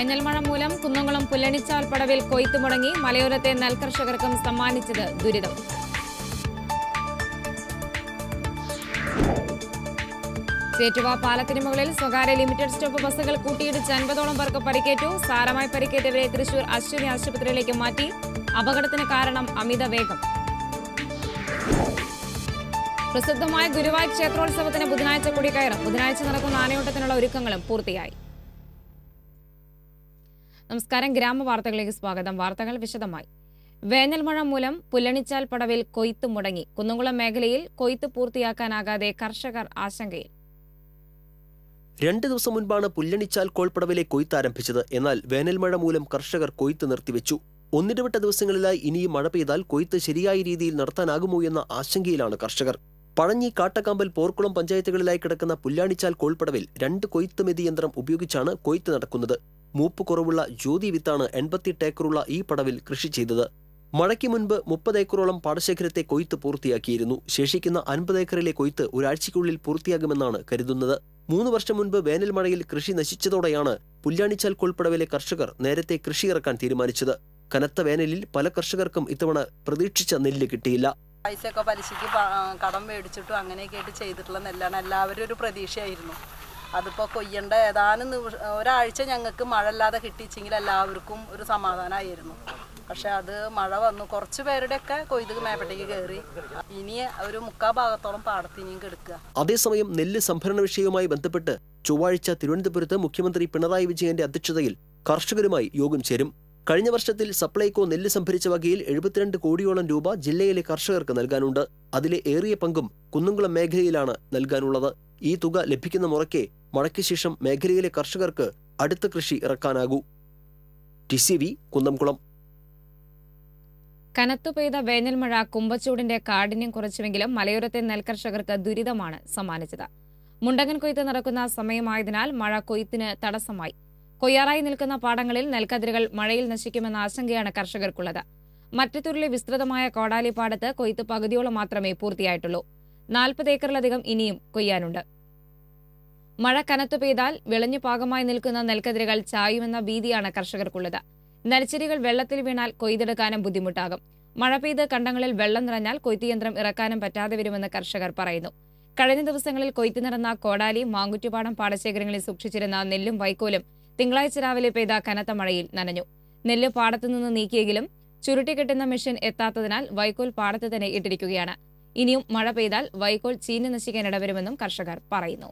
വേനൽ മഴ മൂലം കുന്നംകുളം പുല്ലണിച്ചാൽ പടവിൽ കൊയ്ത്തു മുടങ്ങി മലയോരത്തെ നെൽകർഷകർക്കും സമ്മാനിച്ചത് ദുരിതം സേറ്റുവ പാലത്തിന് മുകളിൽ സ്വകാര്യ ലിമിറ്റഡ് സ്റ്റോപ്പ് ബസ്സുകൾ കൂട്ടിയിടിച്ച് അൻപതോളം പേർക്ക് പരിക്കേറ്റു സാരമായി പരിക്കേറ്റവരെ തൃശൂർ അശ്വിനി ആശുപത്രിയിലേക്ക് മാറ്റി അപകടത്തിന് കാരണം അമിത വേഗം പ്രസിദ്ധമായ ഗുരുവായൂർ ക്ഷേത്രോത്സവത്തിന് ബുധനാഴ്ച കൊടിക്കയറും ബുധനാഴ്ച നടക്കുന്ന ആനയോട്ടത്തിനുള്ള ഒരുക്കങ്ങളും പൂർത്തിയായി നമസ്കാരം ഗ്രാമവാർത്തകളിലേക്ക് സ്വാഗതം വാർത്തകൾ വിശദമായി വേനൽമഴ മൂലം പുല്ലണിച്ചാൽ പടവിൽ കൊയ്ത്ത് മുടങ്ങി കുന്നംകുളം മേഖലയിൽ കൊയ്ത്ത് പൂർത്തിയാക്കാനാകാതെ കർഷകർ ആശങ്കയിൽ രണ്ട് ദിവസം മുൻപാണ് പുല്ലണിച്ചാൽ കോൾപ്പടവിലെ കൊയ്ത്ത് ആരംഭിച്ചത് എന്നാൽ വേനൽമഴ മൂലം കർഷകർ കൊയ്ത്ത് നിർത്തിവെച്ചു ഒന്നിടവിട്ട ദിവസങ്ങളിലായി ഇനിയും മഴ പെയ്താൽ കൊയ്ത്ത് ശരിയായ രീതിയിൽ നടത്താനാകുമോ എന്ന ആശങ്കയിലാണ് കർഷകർ പഴഞ്ഞി കാട്ടക്കാമ്പൽ പോർക്കുളം പഞ്ചായത്തുകളിലായി കിടക്കുന്ന പുല്ലാണിച്ചാൽ കോൾപ്പടവിൽ രണ്ട് കൊയ്ത്ത് മെതി യന്ത്രം ഉപയോഗിച്ചാണ് കൊയ്ത്ത് നടക്കുന്നത് മൂപ്പ് കുറവുള്ള ജ്യോതി വിത്താണ് എൺപത്തിയെട്ട് ഏക്കറുള്ള ഈ പടവിൽ കൃഷി ചെയ്തത് മഴയ്ക്ക് മുൻപ് മുപ്പത് ഏക്കറോളം പാടശേഖരത്തെ കൊയ്ത്ത് പൂർത്തിയാക്കിയിരുന്നു ശേഷിക്കുന്ന അൻപത് ഏക്കറിലെ കൊയ്ത്ത് ഒരാഴ്ചയ്ക്കുള്ളിൽ പൂർത്തിയാകുമെന്നാണ് കരുതുന്നത് മൂന്ന് വർഷം മുൻപ് വേനൽ മഴയിൽ കൃഷി നശിച്ചതോടെയാണ് പുല്ലാണിച്ചാൽ കൊൾപ്പടവിലെ കർഷകർ നേരത്തെ കൃഷി ഇറക്കാൻ തീരുമാനിച്ചത് കനത്ത വേനലിൽ പല കർഷകർക്കും ഇത്തവണ പ്രതീക്ഷിച്ച നെല്ല് കിട്ടിയില്ല പൈസയൊക്കെ പലിശയ്ക്ക് കടം മേടിച്ചിട്ടും അങ്ങനെയൊക്കെ ആയിട്ട് ചെയ്തിട്ടുള്ള നെല്ലാണ് എല്ലാവരും ഒരു പ്രതീക്ഷയായിരുന്നു അതിപ്പോൾ കൊയ്യേണ്ട ഏതാനും ഒരാഴ്ച ഞങ്ങൾക്ക് മഴ അല്ലാതെ കിട്ടിച്ചെങ്കിൽ എല്ലാവർക്കും ഒരു സമാധാനമായിരുന്നു പക്ഷെ അത് മഴ വന്നു കുറച്ച് പേരുടെയൊക്കെ കൊയ്ത് മേപ്പട്ടേക്ക് കയറി ഇനി ഒരു മുക്കാ ഭാഗത്തോളം പാടത്തിനിയും കെടുക്കുക അതേസമയം നെല്ല് സംഭരണ വിഷയവുമായി ബന്ധപ്പെട്ട് ചൊവ്വാഴ്ച തിരുവനന്തപുരത്ത് മുഖ്യമന്ത്രി പിണറായി വിജയന്റെ അധ്യക്ഷതയിൽ കർഷകരുമായി യോഗം ചേരും കഴിഞ്ഞ വർഷത്തിൽ സപ്ലൈകോ നെല്ല് സംഭരിച്ച വകയിൽ എഴുപത്തിരണ്ട് കോടിയോളം രൂപ ജില്ലയിലെ കർഷകർക്ക് നൽകാനുണ്ട് അതിലെ ഏറിയ പങ്കും കുന്നുംകുളം മേഖലയിലാണ് നൽകാനുള്ളത് ഈ തുക ലഭിക്കുന്ന മുറയ്ക്ക് മഴയ്ക്ക് ശേഷം മേഖലയിലെ കർഷകർക്ക് അടുത്ത കൃഷി ഇറക്കാനാകൂ ടി സി വി കുന്നംകുളം കനത്തു പെയ്ത വേനൽമഴ കുമ്പച്ചൂടിന്റെ കാഠിന്യം കുറച്ചുവെങ്കിലും മലയോരത്തെ നെൽകർഷകർക്ക് ദുരിതമാണ് സമ്മാനിച്ചത് മുണ്ടകൻ കൊയ്ത്ത് നടക്കുന്ന സമയമായതിനാൽ മഴ കൊയ്ത്തിന് തടസ്സമായി കൊയ്യാറായി നിൽക്കുന്ന പാടങ്ങളിൽ നെൽക്കതിരുകൾ മഴയിൽ നശിക്കുമെന്ന ആശങ്കയാണ് കർഷകർക്കുള്ളത് മറ്റത്തൂരിലെ വിസ്തൃതമായ കോടാലി പാടത്ത് കൊയ്ത്ത് പകുതിയോളം മാത്രമേ പൂർത്തിയായിട്ടുള്ളൂ നാൽപ്പത് ഏക്കറിലധികം ഇനിയും കൊയ്യാനുണ്ട് മഴ കനത്തു പെയ്താൽ വിളഞ്ഞു പാകമായി നിൽക്കുന്ന നെൽക്കതിരുകൾ ചായുമെന്ന ഭീതിയാണ് കർഷകർക്കുള്ളത് നെൽച്ചെടികൾ വെള്ളത്തിൽ വീണാൽ കൊയ്തെടുക്കാനും ബുദ്ധിമുട്ടാകും മഴ പെയ്ത് കണ്ടങ്ങളിൽ വെള്ളം നിറഞ്ഞാൽ കൊയ്ത്തുയന്ത്രം ഇറക്കാനും പറ്റാതെ വരുമെന്ന് കർഷകർ പറയുന്നു കഴിഞ്ഞ ദിവസങ്ങളിൽ കൊയ്ത്തു നടന്ന കോടാലി മാങ്കുറ്റുപാടം പാടശേഖരങ്ങളിൽ സൂക്ഷിച്ചിരുന്ന നെല്ലും വൈക്കോലും തിങ്കളാഴ്ച രാവിലെ പെയ്ത കനത്ത മഴയിൽ നനഞ്ഞു നെല്ല് പാടത്തുനിന്ന് നീക്കിയെങ്കിലും ചുരുട്ടിക്കെട്ടുന്ന മെഷീൻ എത്താത്തതിനാൽ വൈക്കോൽ പാടത്ത് തന്നെ ഇട്ടിരിക്കുകയാണ് ഇനിയും മഴ പെയ്താൽ വൈക്കോൽ ചീഞ്ഞു നശിക്കാൻ ഇടവരുമെന്നും കർഷകർ പറയുന്നു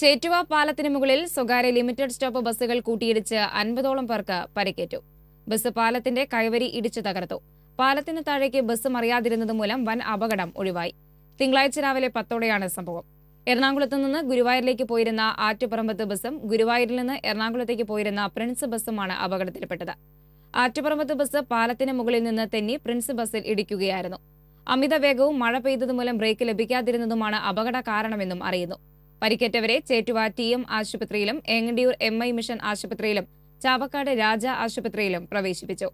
ചേറ്റുവ പാലത്തിന് മുകളിൽ സ്വകാര്യ ലിമിറ്റഡ് സ്റ്റോപ്പ് ബസ്സുകൾ കൂട്ടിയിടിച്ച് അൻപതോളം പേർക്ക് പരിക്കേറ്റു ബസ് പാലത്തിന്റെ കൈവരി ഇടിച്ചു തകർത്തു പാലത്തിന് താഴേക്ക് ബസ് മറിയാതിരുന്നത് മൂലം വൻ അപകടം ഒഴിവായി തിങ്കളാഴ്ച രാവിലെ പത്തോടെയാണ് സംഭവം എറണാകുളത്ത് നിന്ന് ഗുരുവായൂരിലേക്ക് പോയിരുന്ന ആറ്റുപറമ്പത്ത് ബസ്സും ഗുരുവായൂരിൽ നിന്ന് എറണാകുളത്തേക്ക് പോയിരുന്ന പ്രിൻസ് ബസ്സുമാണ് അപകടത്തിൽപ്പെട്ടത് ആറ്റുപറമ്പത്ത് ബസ് പാലത്തിന് മുകളിൽ നിന്ന് തെന്നി പ്രിൻസ് ബസ്സിൽ ഇടിക്കുകയായിരുന്നു അമിത വേഗവും മഴ പെയ്തതുമൂലം ബ്രേക്ക് ലഭിക്കാതിരുന്നതുമാണ് അപകട കാരണമെന്നും അറിയുന്നു പരിക്കേറ്റവരെ ചേറ്റുവ ടി എം ആശുപത്രിയിലും ഏങ്ങണ്ടിയൂർ എം ഐ മിഷൻ ആശുപത്രിയിലും ചാവക്കാട് രാജ ആശുപത്രിയിലും പ്രവേശിപ്പിച്ചു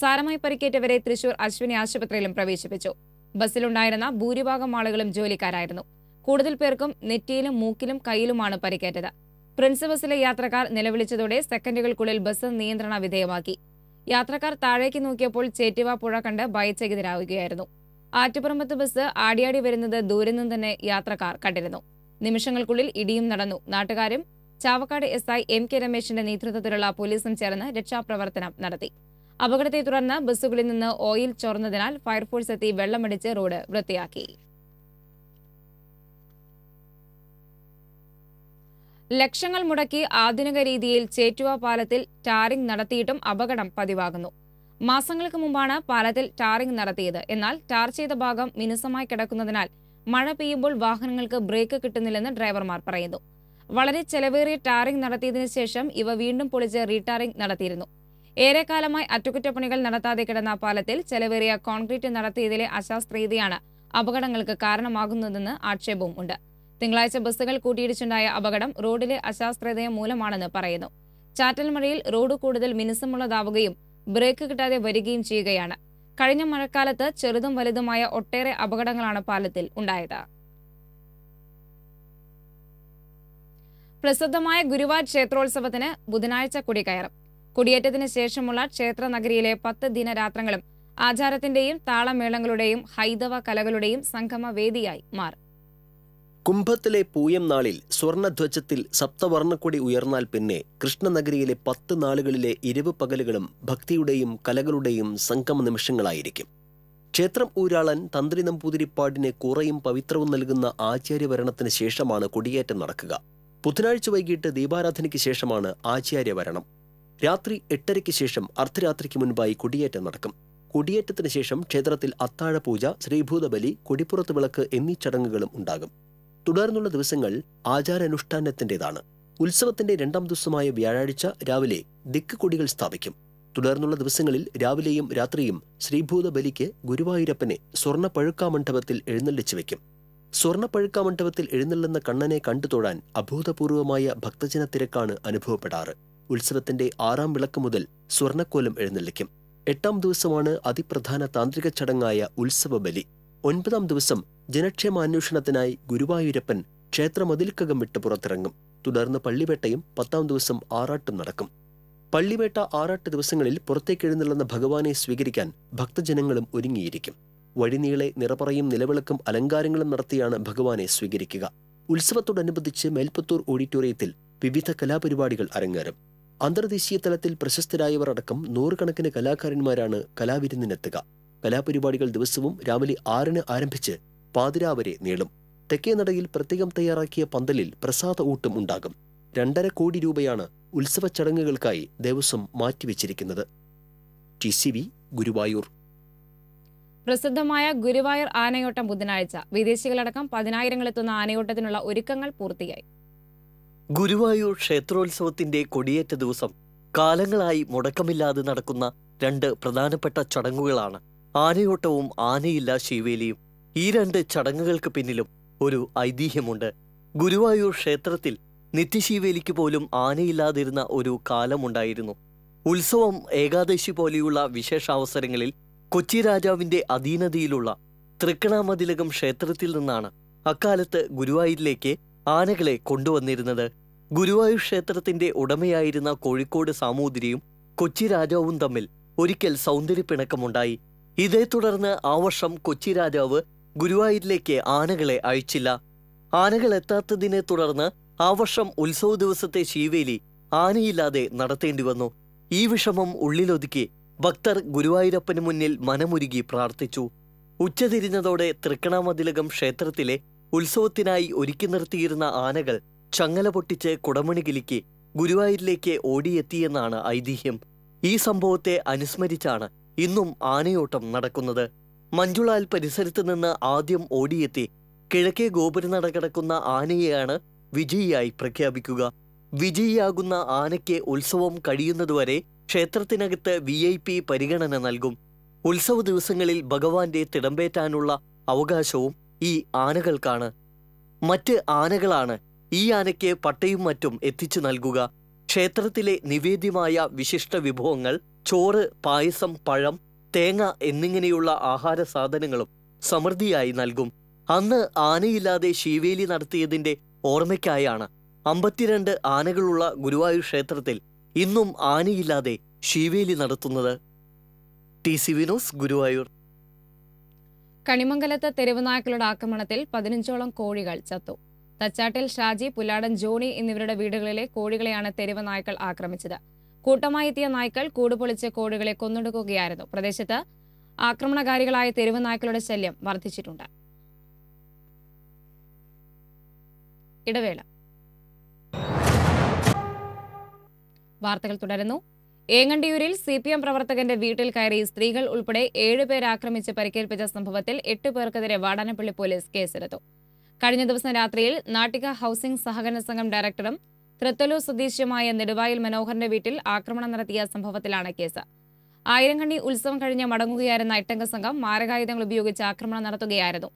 സാരമായി പരിക്കേറ്റവരെ തൃശൂർ അശ്വിനി ആശുപത്രിയിലും പ്രവേശിപ്പിച്ചു ബസ്സിലുണ്ടായിരുന്ന ഭൂരിഭാഗം ആളുകളും ജോലിക്കാരായിരുന്നു കൂടുതൽ പേർക്കും നെറ്റിയിലും മൂക്കിലും കയ്യിലുമാണ് പരിക്കേറ്റത് പ്രിൻസ് ബസ്സിലെ യാത്രക്കാർ നിലവിളിച്ചതോടെ സെക്കൻഡുകൾക്കുള്ളിൽ ബസ് നിയന്ത്രണ വിധേയമാക്കി യാത്രക്കാർ താഴേക്ക് നോക്കിയപ്പോൾ ചേറ്റുവ പുഴ കണ്ട് ഭയച്ചകിതരാകുകയായിരുന്നു ആറ്റുപറമ്പത്ത് ബസ് ആടിയാടി വരുന്നത് ദൂരെ നിന്ന് തന്നെ യാത്രക്കാർ കണ്ടിരുന്നു നിമിഷങ്ങൾക്കുള്ളിൽ ഇടിയും നടന്നു നാട്ടുകാരും Chavakkad S I M K രമേശിന്റെ നേതൃത്വത്തിലുള്ള പോലീസും ചേർന്ന് രക്ഷാപ്രവർത്തനം നടത്തി അപകടത്തെ തുടർന്ന് ബസ്സുകളിൽ നിന്ന് ഓയിൽ ചോർന്നതിനാൽ ഫയർഫോഴ്സ് എത്തി വെള്ളമടിച്ച് റോഡ് വൃത്തിയാക്കി ലക്ഷങ്ങൾ മുടക്കി ആധുനിക രീതിയിൽ ചേറ്റുവ പാലത്തിൽ ടാറിംഗ് നടത്തിയിട്ടും അപകടം പതിവാകുന്നു മാസങ്ങൾക്ക് മുമ്പാണ് പാലത്തിൽ ടാറിംഗ് നടത്തിയത് എന്നാൽ ടാർ ചെയ്ത ഭാഗം മിനുസമായി കിടക്കുന്നതിനാൽ മഴ പെയ്യുമ്പോൾ വാഹനങ്ങൾക്ക് ബ്രേക്ക് കിട്ടുന്നില്ലെന്ന് ഡ്രൈവർമാർ പറയുന്നു വളരെ ചെലവേറിയ ടാറിംഗ് നടത്തിയതിനു ശേഷം ഇവ വീണ്ടും പൊളിച്ച് റീടാറിംഗ് നടത്തിയിരുന്നു ഏറെക്കാലമായി അറ്റകുറ്റപ്പണികൾ നടത്താതെ കിടന്ന പാലത്തിൽ ചെലവേറിയ കോൺക്രീറ്റ് നടത്തിയതിലെ അശാസ്ത്രീയതയാണ് അപകടങ്ങൾക്ക് കാരണമാകുന്നതെന്ന് ആക്ഷേപവും ഉണ്ട് തിങ്കളാഴ്ച ബസ്സുകൾ കൂട്ടിയിടിച്ചുണ്ടായ അപകടം റോഡിലെ അശാസ്ത്രതയ മൂലമാണെന്ന് പറയുന്നു ചാറ്റൽമഴയിൽ റോഡ് കൂടുതൽ മിനുസമുള്ളതാവുകയും ബ്രേക്ക് കിട്ടാതെ വരികയും ചെയ്യുകയാണ് കഴിഞ്ഞ മഴക്കാലത്ത് ചെറുതും വലുതുമായ ഒട്ടേറെ അപകടങ്ങളാണ് പാലത്തിൽ ഉണ്ടായത് പ്രസിദ്ധമായ ഗുരുവായൂർ ക്ഷേത്രോത്സവത്തിന് ബുധനാഴ്ച കൊടികയറും കുടിയേറ്റത്തിന് ശേഷമുള്ള ക്ഷേത്ര നഗരിയിലെ പത്ത് ദിനരാത്രങ്ങളും ആചാരത്തിന്റെയും താളമേളങ്ങളുടെയും ഹൈതവ കലകളുടെയും സംഗമ വേദിയായി മാറും കുംഭത്തിലെ പൂയം നാളിൽ സ്വർണധ്വജത്തിൽ സപ്തവർണ്ണക്കൊടി ഉയർന്നാൽ പിന്നെ കൃഷ്ണനഗരിയിലെ പത്ത് നാളുകളിലെ ഇരവ് പകലുകളും ഭക്തിയുടെയും കലകളുടെയും സംഗമ നിമിഷങ്ങളായിരിക്കും ക്ഷേത്രം ഊരാളൻ തന്ത്രി നമ്പൂതിരിപ്പാടിന് കുറയും പവിത്രവും നൽകുന്ന ആചാര്യവരണത്തിന് ശേഷമാണ് കൊടിയേറ്റം നടക്കുക ബുധനാഴ്ച വൈകിട്ട് ദീപാരാധനയ്ക്ക് ശേഷമാണ് ആചാര്യവരണം രാത്രി എട്ടരയ്ക്ക് ശേഷം അർദ്ധരാത്രിക്ക് മുൻപായി കൊടിയേറ്റം നടക്കും കൊടിയേറ്റത്തിന് ശേഷം ക്ഷേത്രത്തിൽ അത്താഴപൂജ ശ്രീഭൂതബലി കൊടിപ്പുറത്ത് വിളക്ക് എന്നീ ചടങ്ങുകളും ഉണ്ടാകും തുടർന്നുള്ള ദിവസങ്ങൾ ആചാരാനുഷ്ഠാനത്തിൻ്റെതാണ് ഉത്സവത്തിന്റെ രണ്ടാം ദിവസമായ വ്യാഴാഴ്ച രാവിലെ ദിക്ക് കൊടികൾ സ്ഥാപിക്കും തുടർന്നുള്ള ദിവസങ്ങളിൽ രാവിലെയും രാത്രിയും ശ്രീഭൂത ബലിക്ക് ഗുരുവായൂരപ്പനെ സ്വർണ്ണ പഴുക്കാമണ്ഡപത്തിൽ എഴുന്നള്ളിച്ചു വയ്ക്കും സ്വർണ്ണ എഴുന്നള്ളുന്ന കണ്ണനെ കണ്ടു തൊഴാൻ അഭൂതപൂർവമായ ഭക്തജന തിരക്കാണ് അനുഭവപ്പെടാറ് ഉത്സവത്തിന്റെ ആറാം വിളക്ക് മുതൽ സ്വർണക്കോലം എഴുന്നള്ളിക്കും എട്ടാം ദിവസമാണ് അതിപ്രധാന താന്ത്രിക ചടങ്ങായ ഉത്സവ ബലി ഒൻപതാം ദിവസം ജനക്ഷേമാന്വേഷണത്തിനായി ഗുരുവായൂരപ്പൻ ക്ഷേത്രമതിൽക്കകം വിട്ട് പുറത്തിറങ്ങും തുടർന്ന് പള്ളിവേട്ടയും പത്താം ദിവസം ആറാട്ടും നടക്കും പള്ളിവേട്ട ആറാട്ട് ദിവസങ്ങളിൽ പുറത്തേക്ക് എഴുന്നള്ളുന്ന ഭഗവാനെ സ്വീകരിക്കാൻ ഭക്തജനങ്ങളും ഒരുങ്ങിയിരിക്കും വഴിനീളെ നിറപറയും നിലവിളക്കും അലങ്കാരങ്ങളും നടത്തിയാണ് ഭഗവാനെ സ്വീകരിക്കുക ഉത്സവത്തോടനുബന്ധിച്ച് മേൽപ്പത്തൂർ ഓഡിറ്റോറിയത്തിൽ വിവിധ കലാപരിപാടികൾ അരങ്ങേറും അന്തർദേശീയ തലത്തിൽ പ്രശസ്തരായവർ അടക്കം നൂറുകണക്കിന് കലാകാരന്മാരാണ് കലാവിരുന്നിനെത്തുക കലാപരിപാടികൾ ദിവസവും രാവിലെ ആറിന് ആരംഭിച്ച് പാതിരാ വരെ നീളും തെക്കേ നടയിൽ പ്രത്യേകം തയ്യാറാക്കിയ പന്തലിൽ പ്രസാദ ഊട്ടും ഉണ്ടാകും രണ്ടര കോടി രൂപയാണ് ഉത്സവ ചടങ്ങുകൾക്കായി ദേവസ്വം മാറ്റിവെച്ചിരിക്കുന്നത് ടി സി വി ഗുരുവായൂർ പ്രസിദ്ധമായ ഗുരുവായൂർ ആനയോട്ടം ബുധനാഴ്ച വിദേശികളടക്കം പതിനായിരങ്ങളെത്തുന്ന ആനയോട്ടത്തിനുള്ള ഒരുക്കങ്ങൾ പൂർത്തിയായി ഗുരുവായൂർ ക്ഷേത്രോത്സവത്തിന്റെ കൊടിയേറ്റ ദിവസം കാലങ്ങളായി മുടക്കമില്ലാതെ നടക്കുന്ന രണ്ട് പ്രധാനപ്പെട്ട ചടങ്ങുകളാണ് ആനയോട്ടവും ആനയില്ല ശിവേലിയും ഈ രണ്ട് ചടങ്ങുകൾക്ക് പിന്നിലും ഒരു ഐതിഹ്യമുണ്ട് ഗുരുവായൂർ ക്ഷേത്രത്തിൽ നിത്യശീവേലിക്ക് പോലും ആനയില്ലാതിരുന്ന ഒരു കാലമുണ്ടായിരുന്നു ഉത്സവം ഏകാദശി പോലെയുള്ള വിശേഷാവസരങ്ങളിൽ കൊച്ചി രാജാവിന്റെ അധീനതയിലുള്ള തൃക്കണാമതിലകം ക്ഷേത്രത്തിൽ നിന്നാണ് അക്കാലത്ത് ഗുരുവായൂരിലേക്ക് ആനകളെ കൊണ്ടുവന്നിരുന്നത് ഗുരുവായൂർ ക്ഷേത്രത്തിന്റെ ഉടമയായിരുന്ന കോഴിക്കോട് സാമൂതിരിയും കൊച്ചി രാജാവും തമ്മിൽ ഒരിക്കൽ സൗന്ദര്യപ്പിണക്കമുണ്ടായി ഇതേ തുടർന്ന് ആ വർഷം കൊച്ചി രാജാവ് ഗുരുവായൂരിലേക്ക് ആനകളെ അയച്ചില്ല ആനകൾ എത്താത്തതിനെ തുടർന്ന് ആ വർഷം ഉത്സവ ദിവസത്തെ ശീവേലി ആനയില്ലാതെ നടത്തേണ്ടി വന്നു ഈ വിഷമം ഉള്ളിലൊതുക്കി ഭക്തർ ഗുരുവായൂരപ്പന് മുന്നിൽ മനമുരുകി പ്രാർത്ഥിച്ചു ഉച്ചതിരിഞ്ഞതോടെ തൃക്കണാമതിലകം ക്ഷേത്രത്തിലെ ഉത്സവത്തിനായി ഒരുക്കി നിർത്തിയിരുന്ന ആനകൾ ചങ്ങല പൊട്ടിച്ച് കുടമണി കിലുക്കി ഗുരുവായൂരിലേക്ക് ഓടിയെത്തിയെന്നാണ് ഐതിഹ്യം ഈ സംഭവത്തെ അനുസ്മരിച്ചാണ് ഇന്നും ആനയോട്ടം നടക്കുന്നത് മഞ്ജുളാൽ പരിസരത്ത് നിന്ന് ആദ്യം ഓടിയെത്തി കിഴക്കേ ഗോപുരനട കിടക്കുന്ന ആനയെയാണ് വിജയിയായി പ്രഖ്യാപിക്കുക വിജയിയാകുന്ന ആനയ്ക്ക് ഉത്സവം കഴിയുന്നതുവരെ ക്ഷേത്രത്തിനകത്ത് വി ഐ പി പരിഗണന നൽകും ഉത്സവ ദിവസങ്ങളിൽ ഭഗവാന്റെ തിടമ്പേറ്റാനുള്ള അവകാശവും ഈ ആനകൾക്കാണ് മറ്റ് ആനകളാണ് ഈ ആനയ്ക്ക് പട്ടയും മറ്റും എത്തിച്ചു നൽകുക ക്ഷേത്രത്തിലെ നിവേദ്യമായ വിശിഷ്ട വിഭവങ്ങൾ ചോറ് പായസം പഴം തേങ്ങ എന്നിങ്ങനെയുള്ള ആഹാര സാധനങ്ങളും സമൃദ്ധിയായി നൽകും അന്ന് ആനയില്ലാതെ ശിവേലി നടത്തിയതിന്റെ ഓർമ്മയ്ക്കായാണ് അമ്പത്തിരണ്ട് ആനകളുള്ള ഗുരുവായൂർ ക്ഷേത്രത്തിൽ ഇന്നും ആനയില്ലാതെ ശിവേലി നടത്തുന്നത് ടി സി വിനോസ് ഗുരുവായൂർ കണിമംഗലത്ത് തെരുവുനായ്ക്കളുടെ ആക്രമണത്തിൽ പതിനഞ്ചോളം കോഴികൾ ചത്തു തച്ചാട്ടിൽ ഷാജി പുലാടൻ ജോണി എന്നിവരുടെ വീടുകളിലെ കോഴികളെയാണ് തെരുവ് നായ്ക്കൾ ആക്രമിച്ചത് കൂട്ടമായെത്തിയ എത്തിയ നായ്ക്കൾ കൂടുപൊളിച്ച് കോഴികളെ കൊന്നൊടുക്കുകയായിരുന്നു പ്രദേശത്ത് ആക്രമണകാരികളായ തെരുവ് നായ്ക്കളുടെ ശല്യം വർദ്ധിച്ചിട്ടുണ്ട് ഇടവേള വാർത്തകൾ തുടരുന്നു ഏങ്ങണ്ടിയൂരിൽ സി പി എം പ്രവർത്തകന്റെ വീട്ടിൽ കയറി സ്ത്രീകൾ ഉൾപ്പെടെ ഏഴുപേരാക്രമിച്ച് പരിക്കേൽപ്പിച്ച സംഭവത്തിൽ എട്ട് പേർക്കെതിരെ വാടാനപ്പള്ളി പോലീസ് കേസെടുത്തു കഴിഞ്ഞ ദിവസം രാത്രിയിൽ നാട്ടിക ഹൌസിംഗ് സഹകരണ സംഘം ഡയറക്ടറും തൃത്തലൂർ സ്വദേശിയുമായ നെടുവായിൽ മനോഹറിന്റെ വീട്ടിൽ ആക്രമണം നടത്തിയ സംഭവത്തിലാണ് കേസ് ആയിരങ്കണ്ണി ഉത്സവം കഴിഞ്ഞ് മടങ്ങുകയായിരുന്ന എട്ടംഗ സംഘം മാരകായുധങ്ങൾ ഉപയോഗിച്ച് ആക്രമണം നടത്തുകയായിരുന്നു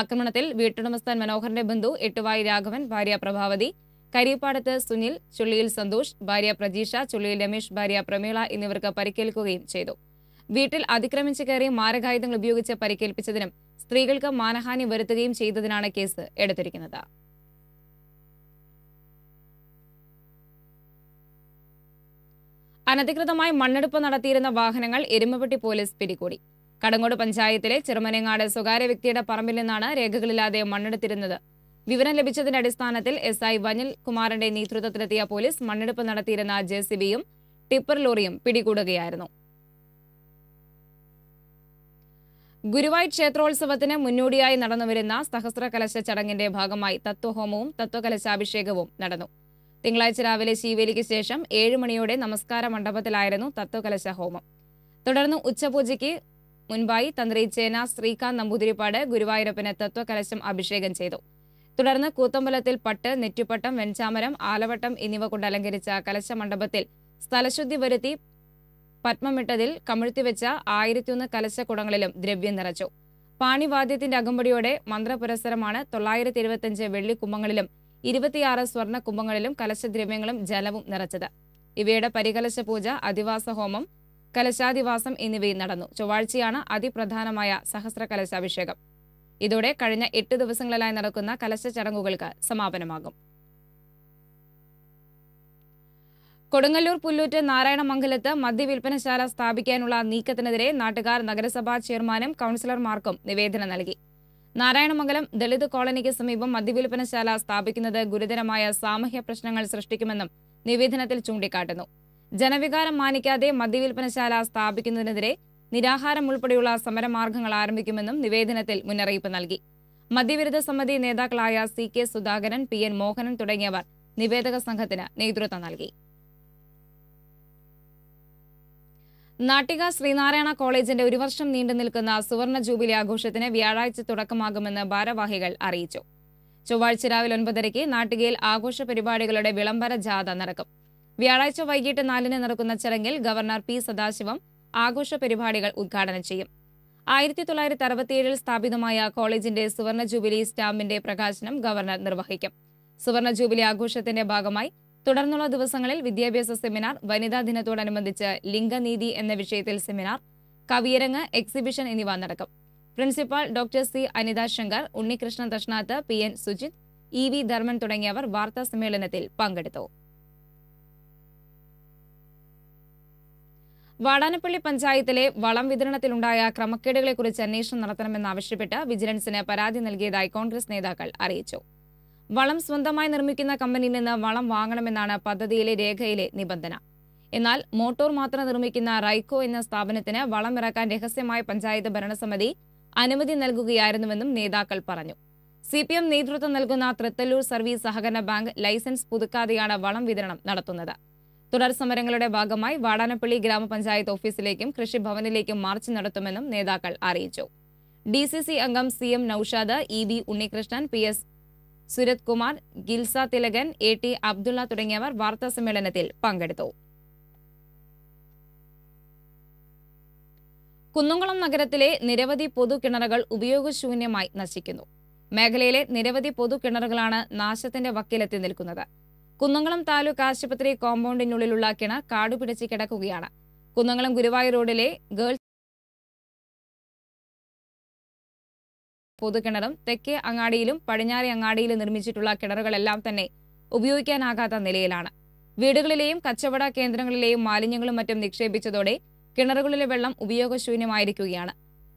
ആക്രമണത്തിൽ വീട്ടുടമസ്ഥൻ മനോഹറിന്റെ ബന്ധു എട്ടുവായി രാഘവൻ ഭാര്യ പ്രഭാവതി കരിയപ്പാടത്ത് സുനിൽ ചുള്ളിയിൽ സന്തോഷ് ഭാര്യ പ്രജീഷ ചുള്ളിയിൽ രമേശ് ഭാര്യ പ്രമീള എന്നിവർക്ക് പരിക്കേൽക്കുകയും ചെയ്തു വീട്ടിൽ അതിക്രമിച്ചു കയറി മാരകായുധങ്ങൾ ഉപയോഗിച്ച് പരിക്കേൽപ്പിച്ചതിനും സ്ത്രീകൾക്ക് മാനഹാനി വരുത്തുകയും ചെയ്തതിനാണ് കേസ് എടുത്തിരിക്കുന്നത് അനധികൃതമായി മണ്ണെടുപ്പ് നടത്തിയിരുന്ന വാഹനങ്ങൾ എരുമപ്പെട്ടി പോലീസ് പിടികൂടി കടങ്ങോട് പഞ്ചായത്തിലെ ചെറുമനങ്ങാട് സ്വകാര്യ വ്യക്തിയുടെ പറമ്പിൽ നിന്നാണ് രേഖകളില്ലാതെ മണ്ണെടുത്തിരുന്നത് വിവരം ലഭിച്ചതിന്റെ അടിസ്ഥാനത്തിൽ എസ് ഐ വനിൽ കുമാറിന്റെ നേതൃത്വത്തിലെത്തിയ പോലീസ് മണ്ണെടുപ്പ് നടത്തിയിരുന്ന ജെ ടിപ്പർ ലോറിയും പിടികൂടുകയായിരുന്നു ഗുരുവായൂർ ക്ഷേത്രോത്സവത്തിന് മുന്നോടിയായി നടന്നുവരുന്ന സഹസ്ര കലശ ചടങ്ങിന്റെ ഭാഗമായി തത്വഹോമവും തത്വകലശാഭിഷേകവും നടന്നു തിങ്കളാഴ്ച രാവിലെ ശീവേലിക്ക് ശേഷം ഏഴു മണിയോടെ നമസ്കാര മണ്ഡപത്തിലായിരുന്നു തത്വകലശ ഹോമം തുടർന്ന് ഉച്ചപൂജയ്ക്ക് മുൻപായി തന്ത്രി ചേന ശ്രീകാന്ത് നമ്പൂതിരിപ്പാട് ഗുരുവായൂരപ്പന് തത്വകലശം അഭിഷേകം ചെയ്തു തുടർന്ന് കൂത്തമ്പലത്തിൽ പട്ട് നെറ്റിപ്പട്ടം വെഞ്ചാമരം ആലവട്ടം എന്നിവ കൊണ്ട് അലങ്കരിച്ച കലശ മണ്ഡപത്തിൽ സ്ഥലശുദ്ധി വരുത്തി പത്മമിട്ടതിൽ കമിഴ്ത്തിവെച്ച ആയിരത്തിയൊന്ന് കലശക്കുടങ്ങളിലും ദ്രവ്യം നിറച്ചു പാണിവാദ്യത്തിന്റെ അകമ്പടിയോടെ മന്ത്രപുരസരമാണ് തൊള്ളായിരത്തി എഴുപത്തിയഞ്ച് വെള്ളിക്കുംഭങ്ങളിലും ഇരുപത്തിയാറ് സ്വർണ്ണ കുംഭങ്ങളിലും കലശദ്രവ്യങ്ങളും ജലവും നിറച്ചത് ഇവയുടെ പരികലശ പൂജ അധിവാസ ഹോമം കലശാധിവാസം എന്നിവയും നടന്നു ചൊവ്വാഴ്ചയാണ് അതിപ്രധാനമായ സഹസ്ര കലശാഭിഷേകം ഇതോടെ കഴിഞ്ഞ എട്ട് ദിവസങ്ങളിലായി നടക്കുന്ന കലശ ചടങ്ങുകൾക്ക് സമാപനമാകും കൊടുങ്ങല്ലൂർ പുല്ലൂറ്റ് നാരായണ നാരായണമംഗലത്ത് മദ്യവിൽപ്പനശാല സ്ഥാപിക്കാനുള്ള നീക്കത്തിനെതിരെ നാട്ടുകാർ നഗരസഭാ ചെയർമാനും കൌൺസിലർമാർക്കും നിവേദനം നൽകി നാരായണമംഗലം ദളിത് കോളനിക്ക് സമീപം മദ്യവിൽപ്പനശാല സ്ഥാപിക്കുന്നത് ഗുരുതരമായ സാമൂഹ്യ പ്രശ്നങ്ങൾ സൃഷ്ടിക്കുമെന്നും നിവേദനത്തിൽ ചൂണ്ടിക്കാട്ടുന്നു ജനവികാരം മാനിക്കാതെ മദ്യവിൽപ്പനശാല സ്ഥാപിക്കുന്നതിനെതിരെ നിരാഹാരം ഉൾപ്പെടെയുള്ള സമരമാർഗങ്ങൾ ആരംഭിക്കുമെന്നും നിവേദനത്തിൽ മുന്നറിയിപ്പ് നൽകി മദ്യവിരുദ്ധ സമിതി നേതാക്കളായ C K Sudhakaran P N Mohanan തുടങ്ങിയവർ നിവേദക സംഘത്തിന് നേതൃത്വം നൽകി നാട്ടിക ശ്രീനാരായണ കോളേജിന്റെ ഒരു വർഷം നീണ്ടു നിൽക്കുന്ന സുവർണ ജൂബിലി ആഘോഷത്തിന് വ്യാഴാഴ്ച തുടക്കമാകുമെന്ന് ഭാരവാഹികൾ അറിയിച്ചു ചൊവ്വാഴ്ച രാവിലെ ഒൻപതരയ്ക്ക് നാട്ടികയിൽ ആഘോഷ പരിപാടികളുടെ വിളംബര ജാഥ നടക്കും വ്യാഴാഴ്ച വൈകിട്ട് നാലിന് നടക്കുന്ന ചടങ്ങിൽ ഗവർണർ പി സദാശിവം ആഘോഷ പരിപാടികൾ ഉദ്ഘാടനം ചെയ്യും ആയിരത്തി തൊള്ളായിരത്തി അറുപത്തിയേഴിൽ സ്ഥാപിതമായ കോളേജിന്റെ സുവർണ ജൂബിലി സ്റ്റാമ്പിന്റെ പ്രകാശനം ഗവർണർ നിർവഹിക്കും സുവർണ ജൂബിലി ആഘോഷത്തിന്റെ ഭാഗമായി തുടർന്നുള്ള ദിവസങ്ങളിൽ വിദ്യാഭ്യാസ സെമിനാർ വനിതാ ദിനത്തോടനുബന്ധിച്ച് ലിംഗനീതി എന്ന വിഷയത്തിൽ സെമിനാർ കവിയരങ്ങ് എക്സിബിഷൻ എന്നിവ നടക്കും principal doctor C Anitha Shankar Unnikrishnan Thashnath P N Sujith E V Dharman തുടങ്ങിയവർ വാർത്താ സമ്മേളനത്തിൽ പങ്കെടുത്തു വാടാനപ്പള്ളി പഞ്ചായത്തിലെ വളം വിതരണത്തിലുണ്ടായ ക്രമക്കേടുകളെക്കുറിച്ച് അന്വേഷണം നടത്തണമെന്നാവശ്യപ്പെട്ട് വിജിലൻസിന് പരാതി നൽകിയതായി കോൺഗ്രസ് നേതാക്കൾ അറിയിച്ചു വളം സ്വന്തമായി നിർമ്മിക്കുന്ന കമ്പനിയിൽ നിന്ന് വളം വാങ്ങണമെന്നാണ് പദ്ധതിയിലെ രേഖയിലെ നിബന്ധന എന്നാൽ മോട്ടോർ മാത്രം നിർമ്മിക്കുന്ന റൈക്കോ എന്ന സ്ഥാപനത്തിന് വളം ഇറക്കാൻ രഹസ്യമായ പഞ്ചായത്ത് ഭരണസമിതി അനുമതി നൽകുകയായിരുന്നുവെന്നും നേതാക്കൾ പറഞ്ഞു സി പി എം നേതൃത്വം നൽകുന്ന തൃത്തല്ലൂർ സർവീസ് സഹകരണ ബാങ്ക് ലൈസൻസ് പുതുക്കാതെയാണ് വളം വിതരണം നടത്തുന്നത് തുടർ സമരങ്ങളുടെ ഭാഗമായി വാടാനപ്പള്ളി ഗ്രാമപഞ്ചായത്ത് ഓഫീസിലേക്കും കൃഷിഭവനിലേക്കും മാർച്ച് നടത്തുമെന്നും നേതാക്കൾ അറിയിച്ചു ഡി സി സി അംഗം C M Naushad E V Unnikrishnan P S Surath Kumar Gilsa Thilakan A T Abdulla തുടങ്ങിയവർ വാർത്താ സമ്മേളനത്തിൽ പങ്കെടുത്തു കുന്നംകുളം നഗരത്തിലെ നിരവധി പൊതുകിണറുകൾ ഉപയോഗശൂന്യമായി നശിക്കുന്നു മേഖലയിലെ നിരവധി പൊതുകിണറുകളാണ് നാശത്തിന്റെ വക്കിലെത്തി നിൽക്കുന്നത് കുന്നംകുളം താലൂക്ക് ആശുപത്രി കോമ്പൗണ്ടിനുള്ളിലുള്ള കിണർ കാടുപിടിച്ച് കിടക്കുകയാണ് കുന്നംകുളം ഗുരുവായൂർ റോഡിലെ ഗേൾസ് പൊതുകിണറും തെക്കേ അങ്ങാടിയിലും പടിഞ്ഞാറെ അങ്ങാടിയിലും നിർമ്മിച്ചിട്ടുള്ള കിണറുകളെല്ലാം തന്നെ ഉപയോഗിക്കാനാകാത്ത നിലയിലാണ് വീടുകളിലെയും കച്ചവട കേന്ദ്രങ്ങളിലെയും മാലിന്യങ്ങളും മറ്റും നിക്ഷേപിച്ചതോടെ കിണറുകളിലെ വെള്ളം ഉപയോഗശൂന്യമായിരിക്കുകയാണ്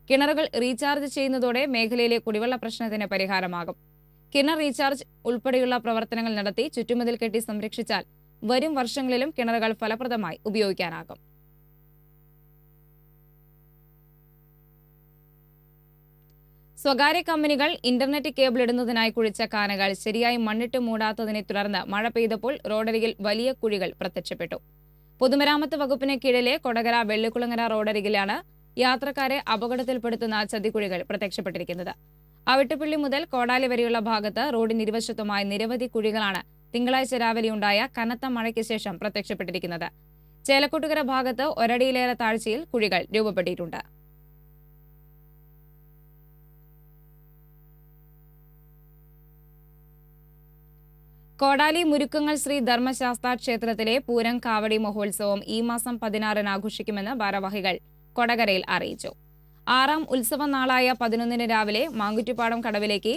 കിണറുകൾ റീചാർജ് ചെയ്യുന്നതോടെ മേഖലയിലെ കുടിവെള്ള പ്രശ്നത്തിന് പരിഹാരമാകും കിണർ റീചാർജ് ഉൾപ്പെടെയുള്ള പ്രവർത്തനങ്ങൾ നടത്തി ചുറ്റുമതിൽ കെട്ടി സംരക്ഷിച്ചാൽ വരും വർഷങ്ങളിലും കിണറുകൾ ഫലപ്രദമായി ഉപയോഗിക്കാനാകും സ്വകാര്യ കമ്പനികൾ ഇന്റർനെറ്റ് കേബിൾ ഇടുന്നതിനായി കുഴിച്ച കാനകൾ ശരിയായി മണ്ണിട്ട് മൂടാത്തതിനെ തുടർന്ന് മഴ പെയ്തപ്പോൾ റോഡരികിൽ വലിയ കുഴികൾ പ്രത്യക്ഷപ്പെട്ടു പൊതുമരാമത്ത് വകുപ്പിന് കീഴിലെ കൊടകര വെള്ളിക്കുളങ്ങര റോഡരികിലാണ് യാത്രക്കാരെ അപകടത്തിൽപ്പെടുത്തുന്ന ചതിക്കുഴികൾ പ്രത്യക്ഷപ്പെട്ടിരിക്കുന്നത് അവിട്ടുപിള്ളി മുതൽ കോടാലി വരെയുള്ള ഭാഗത്ത് റോഡിന് ഇരുവശത്തുമായി നിരവധി കുഴികളാണ് തിങ്കളാഴ്ച ഉണ്ടായ കനത്ത മഴയ്ക്ക് ശേഷം പ്രത്യക്ഷപ്പെട്ടിരിക്കുന്നത് ചേലക്കൂട്ടുകര ഭാഗത്ത് ഒരടിയിലേറെ താഴ്ചയിൽ കുഴികൾ രൂപപ്പെട്ടിട്ടുണ്ട് കോടാലി മുരുക്കങ്ങൾ ശ്രീ ധർമ്മശാസ്ത്ര ക്ഷേത്രത്തിലെ പൂരം കാവടി മഹോത്സവം ഈ മാസം പതിനാറിന് ആഘോഷിക്കുമെന്ന് ഭാരവാഹികൾ കൊടകരയിൽ അറിയിച്ചു ആറാം ഉത്സവ നാളായ പതിനൊന്നിന് രാവിലെ മാങ്കുറ്റിപ്പാടം കടവിലേക്ക്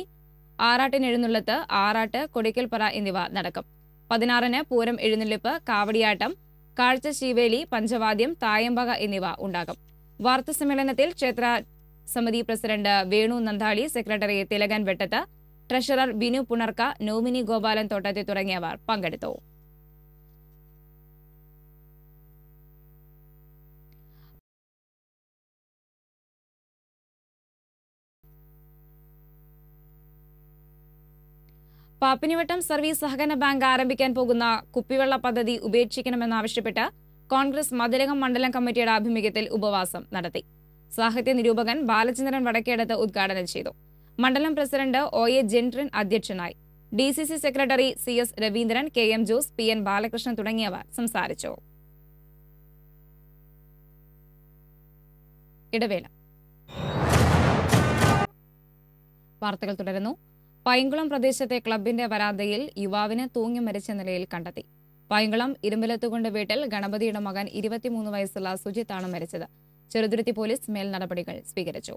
ആറാട്ടിനെഴുന്നള്ളത്ത് ആറാട്ട് കൊടിക്കൽപ്പറ എന്നിവ നടക്കും പതിനാറിന് പൂരം എഴുന്നള്ളിപ്പ് കാവടിയാട്ടം കാഴ്ച ശീവേലി പഞ്ചവാദ്യം തായമ്പക എന്നിവ ഉണ്ടാകും വാർത്താ സമ്മേളനത്തിൽ ക്ഷേത്ര സമിതി president Venu Nandali secretary Thilakan Vettath treasurer Binu Punarkka nominee Gopalan തോട്ടത്തെ തുടങ്ങിയവർ പങ്കെടുത്തു പാപ്പിനിവട്ടം സർവീസ് സഹകരണ ബാങ്ക് ആരംഭിക്കാൻ പോകുന്ന കുപ്പിവെള്ള പദ്ധതി ഉപേക്ഷിക്കണമെന്നാവശ്യപ്പെട്ട് കോൺഗ്രസ് മതിലകം മണ്ഡലം കമ്മിറ്റിയുടെ ആഭിമുഖ്യത്തിൽ ഉപവാസം നടത്തി സാഹിത്യ നിരൂപകൻ ബാലചന്ദ്രൻ വടക്കേടത്ത് ഉദ്ഘാടനം ചെയ്തു മണ്ഡലം പ്രസിഡന്റ് ഒ എ ജെൻട്രൻ അധ്യക്ഷനായി D C C secretary C S Raveendran K M Jose P N Balakrishnan തുടങ്ങിയവർ സംസാരിച്ചു ഇടവേള വാർത്തകൾ തുടരുന്നു പൈങ്കുളം പ്രദേശത്തെ ക്ലബിന്റെ വരാന്തയിൽ യുവാവിനെ തൂങ്ങി മരിച്ച നിലയിൽ കണ്ടെത്തി പൈങ്കുളം ഇരുമ്പലത്തുകൊണ്ട് വീട്ടിൽ ഗണപതിയുടെ മകൻ ഇരുപത്തിമൂന്ന് വയസ്സുള്ള സുജിത്താണ് മരിച്ചത് ചെറുതുരുത്തി പോലീസ് മേൽ നടപടികൾ സ്വീകരിച്ചു